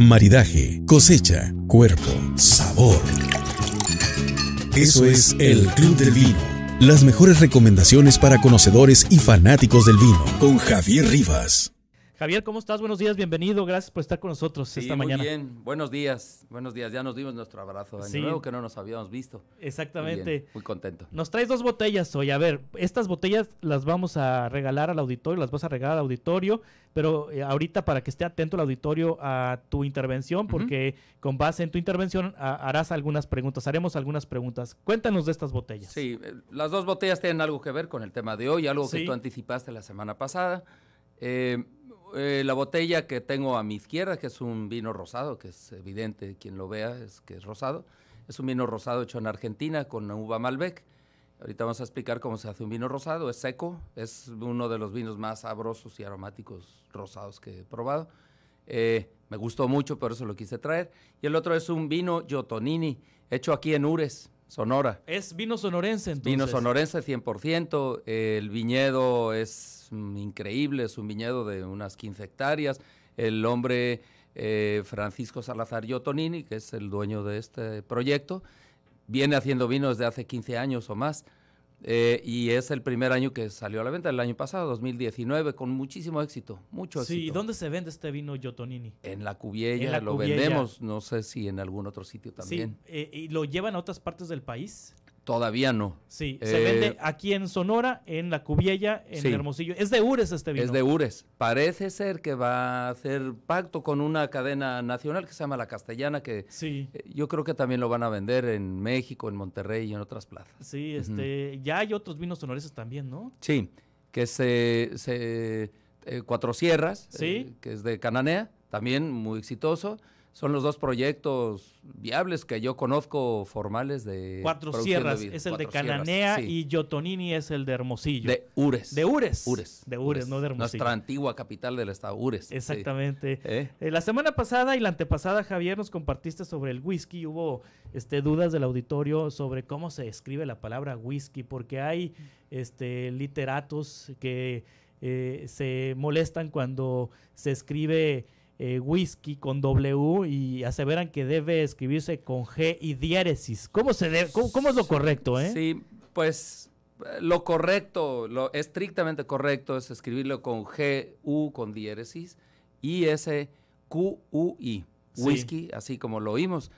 maridaje, cosecha, cuerpo, sabor. Eso es el Club del Vino. Las mejores recomendaciones para conocedores y fanáticos del vino con Javier Rivas. Javier, ¿cómo estás? Buenos días, bienvenido. Gracias por estar con nosotros sí, esta muy Bien, buenos días, buenos días. Ya nos dimos nuestro abrazo de nuevo que no nos habíamos visto. Exactamente. Muy, contento. Nos traes dos botellas hoy. A ver, estas botellas las vamos a regalar al auditorio, las vas a regalar al auditorio, pero eh, ahorita para que esté atento el auditorio a tu intervención, porque con base en tu intervención harás algunas preguntas, haremos algunas preguntas. Cuéntanos de estas botellas. Sí, eh, las dos botellas tienen algo que ver con el tema de hoy, algo que tú anticipaste la semana pasada. Eh, eh, la botella que tengo a mi izquierda, que es un vino rosado, que es evidente quien lo vea, es que es rosado. Es un vino rosado hecho en Argentina con uva Malbec. Ahorita vamos a explicar cómo se hace un vino rosado. Es seco, es uno de los vinos más sabrosos y aromáticos rosados que he probado. Eh, me gustó mucho, por eso lo quise traer. Y el otro es un vino Giotonini, hecho aquí en Ures. Sonora. Es vino sonorense entonces. Vino sonorense 100%, el viñedo es mm, increíble, es un viñedo de unas 15 hectáreas. El hombre eh, Francisco Salazar Yotonini, que es el dueño de este proyecto, viene haciendo vino desde hace 15 años o más. Eh, y es el primer año que salió a la venta, el año pasado, 2019, con muchísimo éxito, mucho éxito. Sí, ¿dónde se vende este vino Yotonini? En la Cubiella, lo vendemos, no sé si en algún otro sitio también. Sí, eh, ¿Y lo llevan a otras partes del país? Todavía no. Sí, se eh, vende aquí en Sonora, en La Cubella, en Hermosillo. Es de Ures este vino. Es de Ures. Parece ser que va a hacer pacto con una cadena nacional que se llama La Castellana, que sí. Eh, yo creo que también lo van a vender en México, en Monterrey y en otras plazas. Sí, este, ya hay otros vinos sonorenses también, ¿no? Sí, que se, eh, Cuatro Sierras, ¿Sí? que es de Cananea, también muy exitoso son los dos proyectos viables que yo conozco formales de Cuatro Sierras es el de Cananea y Yotonini es el de Hermosillo. De Ures. De Ures. De Ures, no de Hermosillo. Nuestra antigua capital del estado, Ures. Exactamente. ¿Eh? Eh, la semana pasada y la antepasada, Javier, nos compartiste sobre el whisky. Hubo este, dudas del auditorio sobre cómo se escribe la palabra whisky, porque hay este, literatos que eh, se molestan cuando se escribe eh, whisky con W y aseveran que debe escribirse con G y diéresis. ¿Cómo, se debe, cómo, es lo correcto? Eh? Sí, pues eh, lo correcto, lo estrictamente correcto es escribirlo con G, U con diéresis y S, Q, U, I. Whisky, así como lo oímos.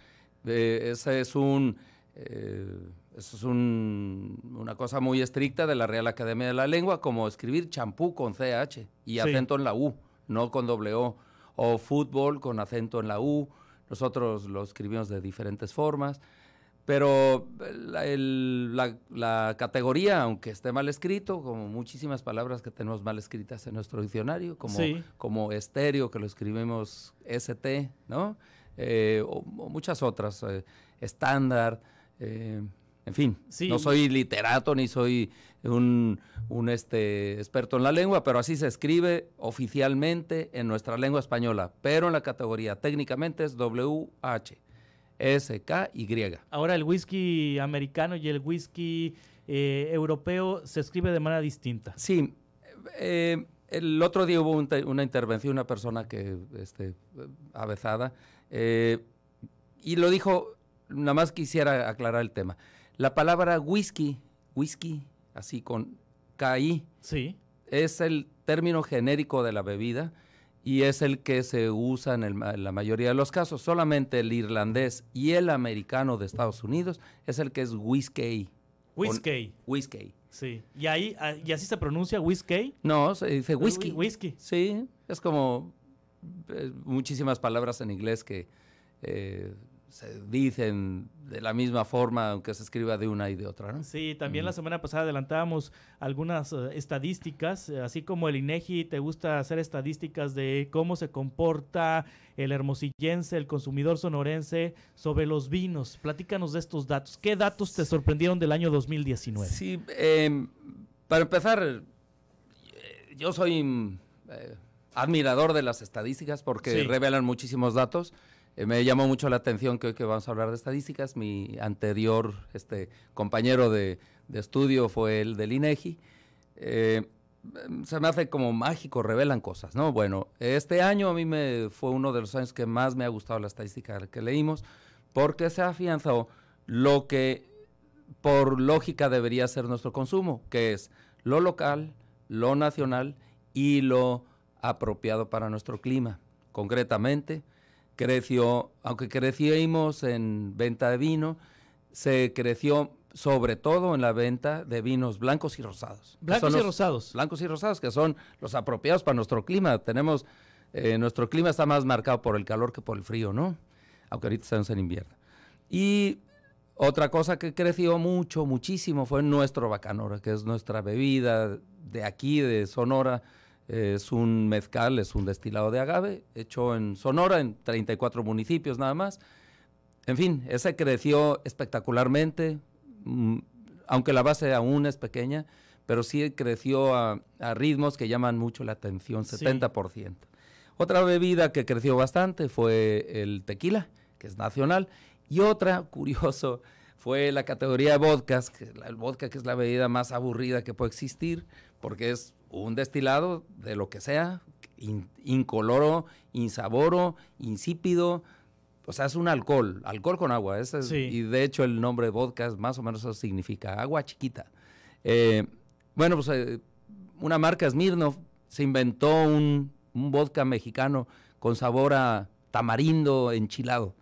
Esa es un... es una cosa muy estricta de la Real Academia de la Lengua, como escribir champú con CH y acento en la U, no con W o fútbol con acento en la U. Nosotros lo escribimos de diferentes formas, pero la, categoría, aunque esté mal escrito, como muchísimas palabras que tenemos mal escritas en nuestro diccionario, como, como estéreo, que lo escribimos ST, ¿no? Eh, o, muchas otras, eh, estándar. Eh, en fin, no soy literato ni soy un, este, experto en la lengua, pero así se escribe oficialmente en nuestra lengua española, pero en la categoría técnicamente es w h S-K-Y. Ahora el whisky americano y el whisky eh, europeo se escribe de manera distinta. Sí, eh, el otro día hubo una intervención, una persona que, este, eh, avezada, y lo dijo nada más quisiera aclarar el tema. La palabra whisky, whisky, así con KI, sí. es el término genérico de la bebida y es el que se usa en, la mayoría de los casos. Solamente el irlandés y el americano de Estados Unidos es el que es whiskey, whiskey, whiskey, Sí. ¿Y ahí ah, y así se pronuncia whiskey. No, se dice whisky. Whisky. Sí, es como eh, muchísimas palabras en inglés que eh, se dicen de la misma forma, aunque se escriba de una y de otra. ¿no? Sí, también la semana pasada adelantábamos algunas eh, estadísticas, eh, así como el INEGI te gusta hacer estadísticas de cómo se comporta el hermosillense, el consumidor sonorense sobre los vinos. Platícanos de estos datos. ¿Qué datos te sorprendieron del año 2019? Sí, em, para empezar, eh, yo soy admirador de las estadísticas porque revelan muchísimos datos. Eh, me llamó mucho la atención que hoy que vamos a hablar de estadísticas, mi anterior este, compañero de, estudio fue el del INEGI. E eh, se me hace como mágico, revelan cosas, ¿no? Bueno, este año a mí me fue uno de los años que más me ha gustado la estadística que leímos, porque se ha afianzado lo que por lógica debería ser nuestro consumo, que es lo local, lo nacional y lo apropiado para nuestro clima. Concretamente, creció, aunque crecimos en venta de vino, se creció sobre todo en la venta de vinos blancos y rosados. Blancos y rosados. Blancos y rosados, que son los apropiados para nuestro clima. Tenemos, eh, nuestro clima está más marcado por el calor que por el frío, ¿no? Aunque ahorita estamos en invierno. Y otra cosa que creció mucho, muchísimo, fue nuestro bacanora, que es nuestra bebida de aquí, de Sonora, es un mezcal, es un destilado de agave, hecho en Sonora, en 34 municipios nada más. En fin, ese creció espectacularmente, mm, aunque la base aún es pequeña, pero sí creció a, ritmos que llaman mucho la atención, 70%. Otra bebida que creció bastante fue el tequila, que es nacional, y otra, curioso, fue la categoría de vodka, que el vodka que es la bebida más aburrida que puede existir, porque es un destilado de lo que sea, incoloro, insaboro, insípido, o sea, es un alcohol, alcohol con agua, y de hecho el nombre de vodka más o menos eso significa, agua chiquita. Eh, bueno, pues eh, una marca Smirnoff se inventó un, un vodka mexicano con sabor a tamarindo enchilado.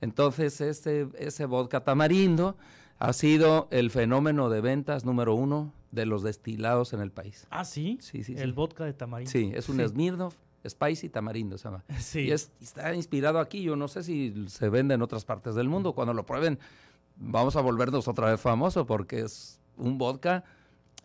Entonces, este, ese vodka tamarindo ha sido el fenómeno de ventas número uno de los destilados en el país. Ah, sí. Sí, sí. El vodka de tamarindo. Sí, es un Smirnoff Spicy Tamarindo se llama. Sí. Y está inspirado aquí. Yo no sé si se vende en otras partes del mundo. Cuando lo prueben, vamos a volvernos otra vez famosos porque es un vodka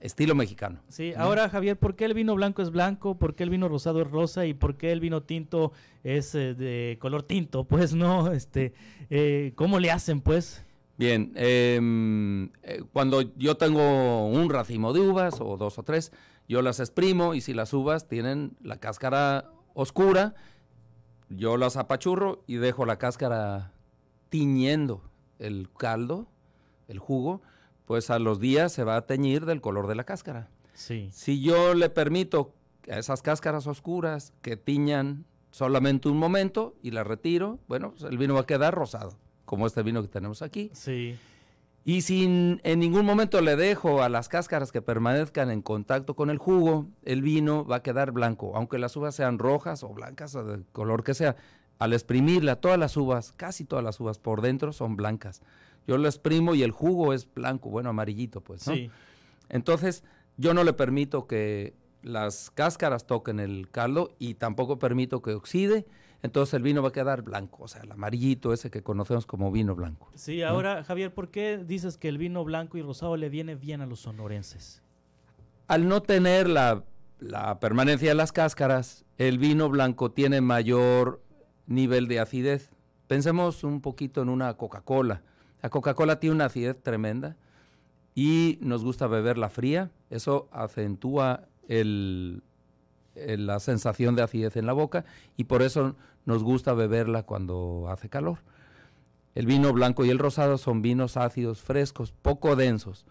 Estilo mexicano. Sí, ahora Javier, ¿por qué el vino blanco es blanco? ¿Por qué el vino rosado es rosa? ¿Y por qué el vino tinto es eh, de color tinto? Pues no, este, eh, ¿cómo le hacen pues? Bien, em, eh, cuando yo tengo un racimo de uvas o dos o tres, yo las exprimo y si las uvas tienen la cáscara oscura, yo las apachurro y dejo la cáscara tiñendo el caldo, el jugo, pues a los días se va a teñir del color de la cáscara. Sí. Si yo le permito a esas cáscaras oscuras que tiñan solamente un momento y las retiro, bueno, pues, el vino va a quedar rosado, como este vino que tenemos aquí. Sí. Y si en ningún momento le dejo a las cáscaras que permanezcan en contacto con el jugo, el vino va a quedar blanco, aunque las uvas sean rojas o blancas o del color que sea. Al exprimirla, todas las uvas, casi todas las uvas por dentro son blancas yo lo exprimo y el jugo es blanco, bueno, amarillito, pues. Sí. Entonces, yo no le permito que las cáscaras toquen el caldo y tampoco permito que oxide, entonces el vino va a quedar blanco, o sea, el amarillito ese que conocemos como vino blanco. Sí, ahora Javier, ¿por qué dices que el vino blanco y rosado le viene bien a los sonorenses? Al no tener la, la permanencia de las cáscaras, el vino blanco tiene mayor nivel de acidez. Pensemos un poquito en una Coca-Cola. La Coca-Cola tiene una acidez tremenda y nos gusta beberla fría. Eso acentúa la sensación de acidez en la boca y por eso nos gusta beberla cuando hace calor. El vino blanco y el rosado son vinos ácidos, frescos, poco densos,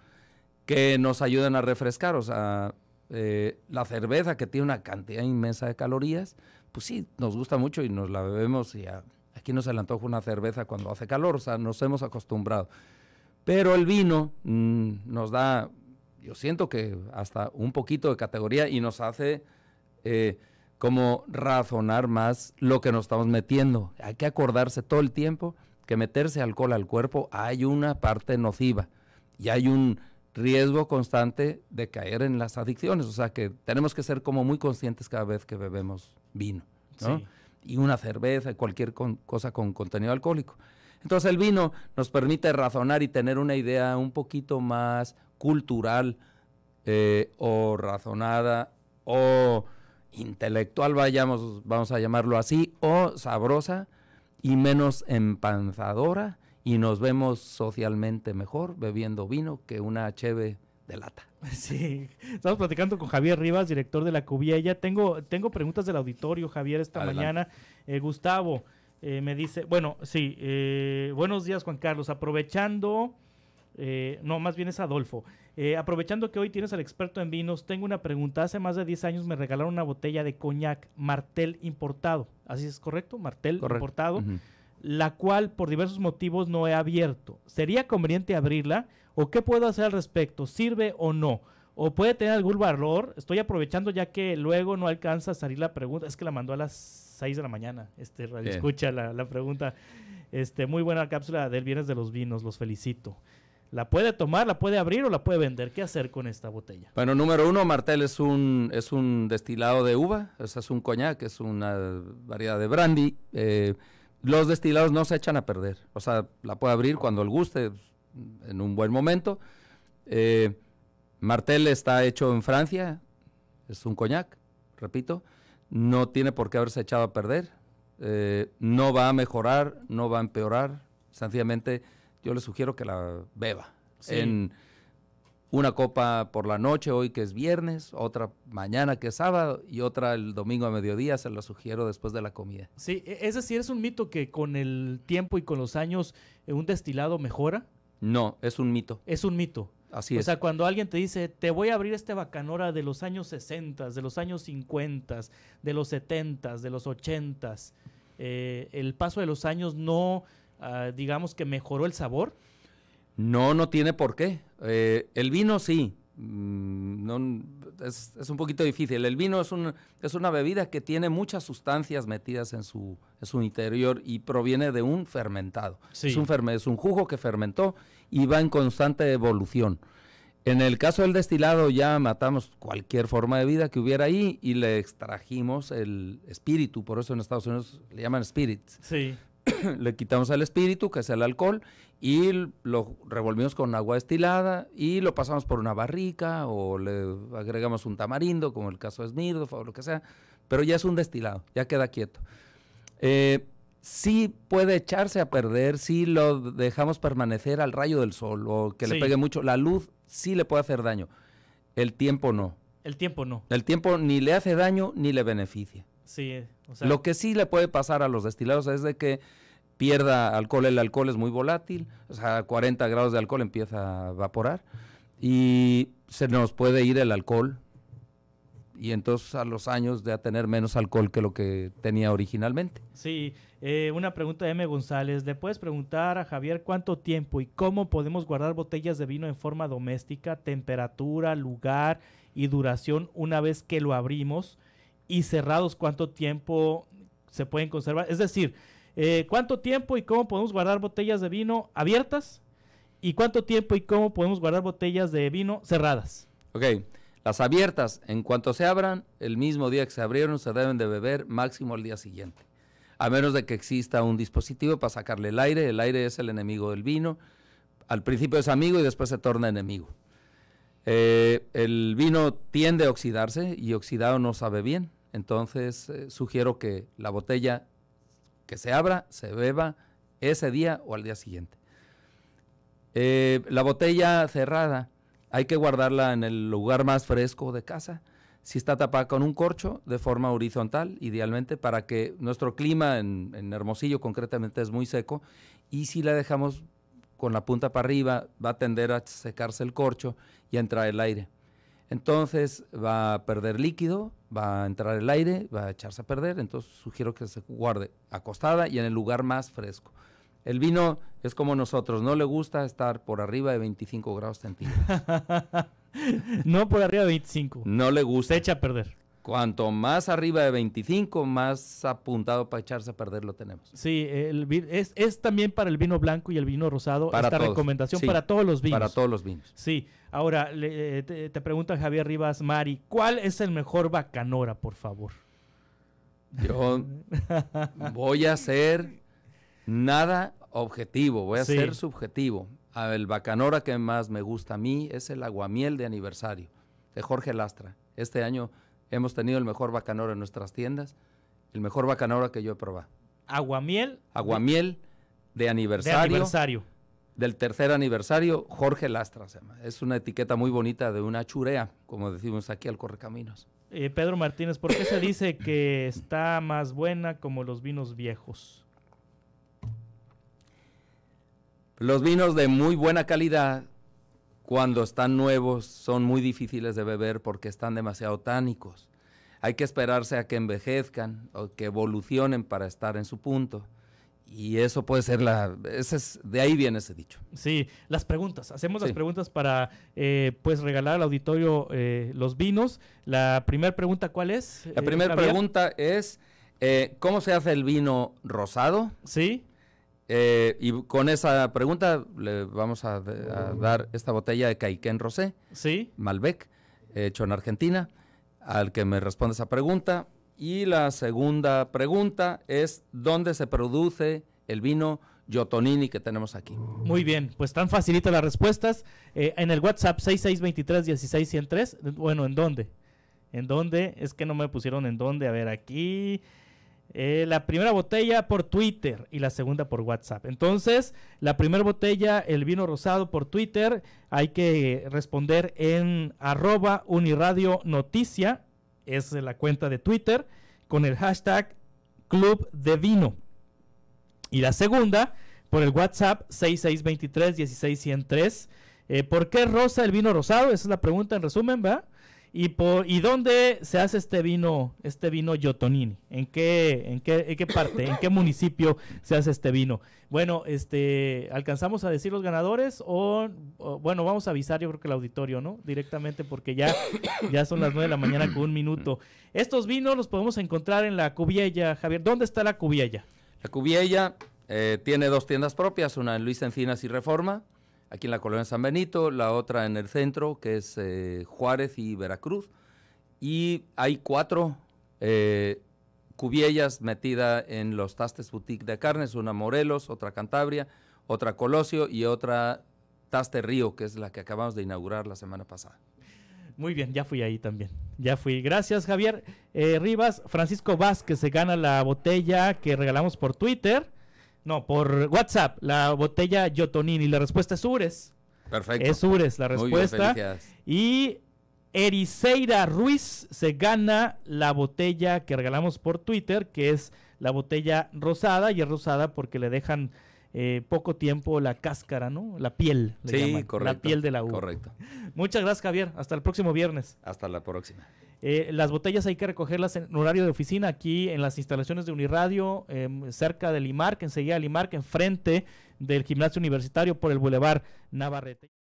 que nos ayudan a refrescar. O sea, eh, la cerveza que tiene una cantidad inmensa de calorías, pues sí, nos gusta mucho y nos la bebemos y a, Aquí nos se le antoja una cerveza cuando hace calor, o sea, nos hemos acostumbrado. Pero el vino mm, nos da, yo siento que hasta un poquito de categoría y nos hace eh, como razonar más lo que nos estamos metiendo. Hay que acordarse todo el tiempo que meterse alcohol al cuerpo hay una parte nociva y hay un riesgo constante de caer en las adicciones. O sea que tenemos que ser como muy conscientes cada vez que bebemos vino. ¿no? y una cerveza, cualquier cosa con contenido alcohólico. Entonces el vino nos permite razonar y tener una idea un poquito más cultural eh, o razonada o intelectual, vayamos, vamos a llamarlo así, o sabrosa y menos empanzadora y nos vemos socialmente mejor bebiendo vino que una chévere de lata. Sí, estamos platicando con Javier Rivas, director de la Cubiella. Tengo, tengo preguntas del auditorio, Javier, esta mañana. Eh, Gustavo eh, me dice, bueno, sí, eh, buenos días Juan Carlos, aprovechando, no, más bien es Adolfo. aprovechando que hoy tienes al experto en vinos, tengo una pregunta. Hace más de 10 años me regalaron una botella de coñac martel importado. ¿Así es correcto? Martel importado la cual por diversos motivos no he abierto. ¿Sería conveniente abrirla? ¿O qué puedo hacer al respecto? ¿Sirve o no? ¿O puede tener algún valor? Estoy aprovechando ya que luego no alcanza a salir la pregunta. Es que la mandó a las 6 de la mañana. Este, escucha la, pregunta. Este, muy buena cápsula del Viernes de los Vinos. Los felicito. ¿La puede tomar, la puede abrir o la puede vender? ¿Qué hacer con esta botella? Bueno, número uno, Martel es un, es un destilado de uva, o es un coñac, es una variedad de brandy. Eh, los destilados no se echan a perder. O sea, la puede abrir cuando le guste, en un buen momento. Eh, Martel está hecho en Francia, es un coñac, repito. No tiene por qué haberse echado a perder. Eh, no va a mejorar, no va a empeorar. Sencillamente, yo le sugiero que la beba. En, una copa por la noche, hoy que es viernes, otra mañana que es sábado y otra el domingo a mediodía, se lo sugiero después de la comida. Sí, e, es decir, es un mito que con el tiempo y con los años eh, un destilado mejora. No, es un mito. Es un mito. Así es. O sea, cuando alguien te dice, te voy a abrir este bacanora de los años 60, de los años 50, de los 70, de los 80, eh, el paso de los años no, ah, digamos que mejoró el sabor. No, no tiene por qué. Eh, el vino sí, mm, es, un poquito difícil. El vino es, un, es una bebida que tiene muchas sustancias metidas en su, interior y proviene de un fermentado. Es, un ferme, es un jugo que fermentó y va en constante evolución. En el caso del destilado ya matamos cualquier forma de vida que hubiera ahí y le extrajimos el espíritu, por eso en Estados Unidos le llaman spirits. Sí. le quitamos al espíritu, que es el alcohol, y lo revolvimos con agua destilada y lo pasamos por una barrica o le agregamos un tamarindo, como el caso de Smirnoff o lo que sea, pero ya es un destilado, ya queda quieto. Eh, sí puede echarse a perder si lo dejamos permanecer al rayo del sol o que le pegue mucho. La luz sí le puede hacer daño, el tiempo no. El tiempo no. El tiempo ni le hace daño ni le beneficia. Lo que sí le puede pasar a los destilados es de que pierda alcohol. El alcohol es muy volátil, o sea, 40 grados de alcohol empieza a evaporar y se nos puede ir el alcohol y entonces a los años de a tener menos alcohol que lo que tenía originalmente. Sí, eh, una pregunta de M. González. ¿Le puedes preguntar a Javier cuánto tiempo y cómo podemos guardar botellas de vino en forma doméstica, temperatura, lugar y duración una vez que lo abrimos? y cerrados cuánto tiempo se pueden conservar. Es decir, eh, cuánto tiempo y cómo podemos guardar botellas de vino abiertas y cuánto tiempo y cómo podemos guardar botellas de vino cerradas. Ok, las abiertas, en cuanto se abran, el mismo día que se abrieron se deben de beber máximo al día siguiente. A menos de que exista un dispositivo para sacarle el aire, el aire es el enemigo del vino. Al principio es amigo y después se torna enemigo. Eh, el vino tiende a oxidarse y oxidado no sabe bien. Entonces eh, sugiero que la botella que se abra se beba ese día o al día siguiente. Eh, la botella cerrada hay que guardarla en el lugar más fresco de casa. Si está tapada con un corcho de forma horizontal, idealmente, para que nuestro clima en, en Hermosillo concretamente es muy seco y si la dejamos con la punta para arriba va a tender a secarse el corcho y a entrar el aire. Entonces va a perder líquido, va a entrar el aire, va a echarse a perder, entonces sugiero que se guarde acostada y en el lugar más fresco. El vino es como nosotros, no le gusta estar por arriba de 25 grados centígrados. no por arriba de 25. No le gusta. Se echa a perder. Cuanto más arriba de 25, más apuntado para echarse a perder lo tenemos. Sí, el, es, también para el vino blanco y el vino rosado esta recomendación para todos los vinos. Para todos los vinos. Sí. Ahora, eh, te, pregunta Javier Rivas Mari, ¿cuál es el mejor bacanora, por favor? Yo voy a ser nada objetivo, voy a ser subjetivo. El bacanora que más me gusta a mí es el aguamiel de aniversario de Jorge Lastra. Este año Hemos tenido el mejor bacanora en nuestras tiendas, el mejor bacanora que yo he probado. Aguamiel. Aguamiel de, aniversario. De aniversario. Del tercer aniversario, Jorge Lastra se llama. Es una etiqueta muy bonita de una churea, como decimos aquí al Correcaminos. Eh, Pedro Martínez, ¿por qué se dice que está más buena como los vinos viejos? Los vinos de muy buena calidad cuando están nuevos son muy difíciles de beber porque están demasiado tánicos. Hay que esperarse a que envejezcan o que evolucionen para estar en su punto. Y eso puede ser la... Ese es, de ahí viene ese dicho. Sí, las preguntas. Hacemos las preguntas para eh, pues regalar al auditorio eh, los vinos. La primera pregunta, ¿cuál es? La eh, primera pregunta es, ¿cómo se hace el vino rosado? Sí. Eh, y con esa pregunta le vamos a, dar esta botella de Caiquén Rosé, ¿Sí? Malbec, hecho en Argentina, al que me responde esa pregunta. Y la segunda pregunta es, ¿dónde se produce el vino Yotonini que tenemos aquí? Muy bien, pues tan facilita las respuestas. Eh, en el WhatsApp 6623 bueno, ¿en dónde? ¿En dónde? Es que no me pusieron en dónde. A ver, aquí... Eh, la primera botella por Twitter y la segunda por WhatsApp. Entonces, la primera botella, el vino rosado por Twitter, hay que responder en arroba uniradio noticia, es la cuenta de Twitter, con el hashtag Club de Vino. Y la segunda, por el WhatsApp 6623 eh, ¿Por qué rosa el vino rosado? Esa es la pregunta en resumen, ¿verdad? ¿Y, ¿Y dónde se hace este vino, este vino Yotonini? ¿En qué, en qué, qué parte, en qué municipio se hace este vino? Bueno, este, ¿alcanzamos a decir los ganadores? O, bueno, vamos a avisar yo creo que el auditorio, ¿no? Directamente porque ya, ya son las nueve de la mañana con un minuto. Estos vinos los podemos encontrar en la Cubiella, Javier. ¿Dónde está la Cubiella? La Cubiella eh, tiene dos tiendas propias, una en Luis Encinas y Reforma aquí en la colonia San Benito, la otra en el centro, que es eh, Juárez y Veracruz. Y hay cuatro eh, metidas en los tastes boutique de carnes, una Morelos, otra Cantabria, otra Colosio y otra Taste Río, que es la que acabamos de inaugurar la semana pasada. Muy bien, ya fui ahí también. Ya fui. Gracias, Javier. Eh, Rivas, Francisco Vázquez se gana la botella que regalamos por Twitter. No, por WhatsApp, la botella Yotonini. Y la respuesta es Ures. Perfecto. Es Ures la respuesta. y Ericeira Ruiz se gana la botella que regalamos por Twitter, que es la botella rosada. Y es rosada porque le dejan eh, poco tiempo la cáscara, ¿no? La piel. La piel de la uva. Correcto. Muchas gracias, Javier. Hasta el próximo viernes. Hasta la próxima. Eh, las botellas hay que recogerlas en horario de oficina, aquí en las instalaciones de Uniradio, em, cerca de que enseguida Limarque enfrente del gimnasio universitario por el Boulevard Navarrete.